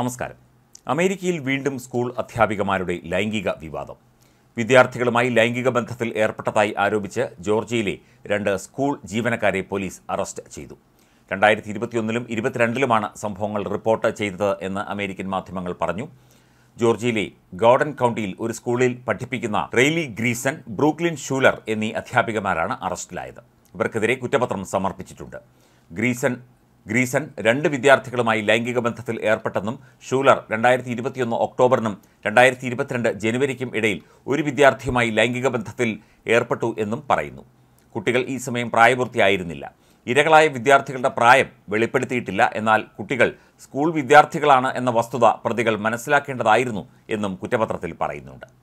നമസ്കാരം അമേരിക്കയിൽ വീണ്ടും സ്കൂൾ അധ്യാപികമാരുടെ ലൈംഗിക വിവാദം വിദ്യാർത്ഥികളുമായി ലൈംഗിക ബന്ധത്തിൽ ഏർപ്പെട്ടതായി ആരോപിച്ച് ജോർജിയയിലെ രണ്ട് സ്കൂൾ ജീവനക്കാരെ പോലീസ് അറസ്റ്റ് ചെയ്തു രണ്ടായിരത്തി ഇരുപത്തിയൊന്നിലും ഇരുപത്തിരണ്ടിലുമാണ് സംഭവങ്ങൾ റിപ്പോർട്ട് ചെയ്തത് എന്ന് അമേരിക്കൻ മാധ്യമങ്ങൾ പറഞ്ഞു ജോർജിയയിലെ ഗോർഡൻ കൗണ്ടിയിൽ ഒരു സ്കൂളിൽ പഠിപ്പിക്കുന്ന റെയ്ലി ഗ്രീസൺ ബ്രൂക്ലിൻ ഷൂലർ എന്നീ അധ്യാപികമാരാണ് അറസ്റ്റിലായത് ഇവർക്കെതിരെ കുറ്റപത്രം സമർപ്പിച്ചിട്ടുണ്ട് ഗ്രീസൺ ഗ്രീസൺ രണ്ട് വിദ്യാർത്ഥികളുമായി ലൈംഗിക ബന്ധത്തിൽ ഏർപ്പെട്ടെന്നും ഷൂലർ രണ്ടായിരത്തി ഇരുപത്തിയൊന്ന് ഒക്ടോബറിനും രണ്ടായിരത്തി ഇരുപത്തിരണ്ട് ജനുവരിക്കും ഇടയിൽ ഒരു വിദ്യാർത്ഥിയുമായി ലൈംഗിക ബന്ധത്തിൽ ഏർപ്പെട്ടു എന്നും പറയുന്നു കുട്ടികൾ ഈ സമയം പ്രായപൂർത്തിയായിരുന്നില്ല ഇരകളായ വിദ്യാർത്ഥികളുടെ പ്രായം വെളിപ്പെടുത്തിയിട്ടില്ല എന്നാൽ കുട്ടികൾ സ്കൂൾ വിദ്യാർത്ഥികളാണ് എന്ന വസ്തുത പ്രതികൾ മനസ്സിലാക്കേണ്ടതായിരുന്നു എന്നും കുറ്റപത്രത്തിൽ പറയുന്നുണ്ട്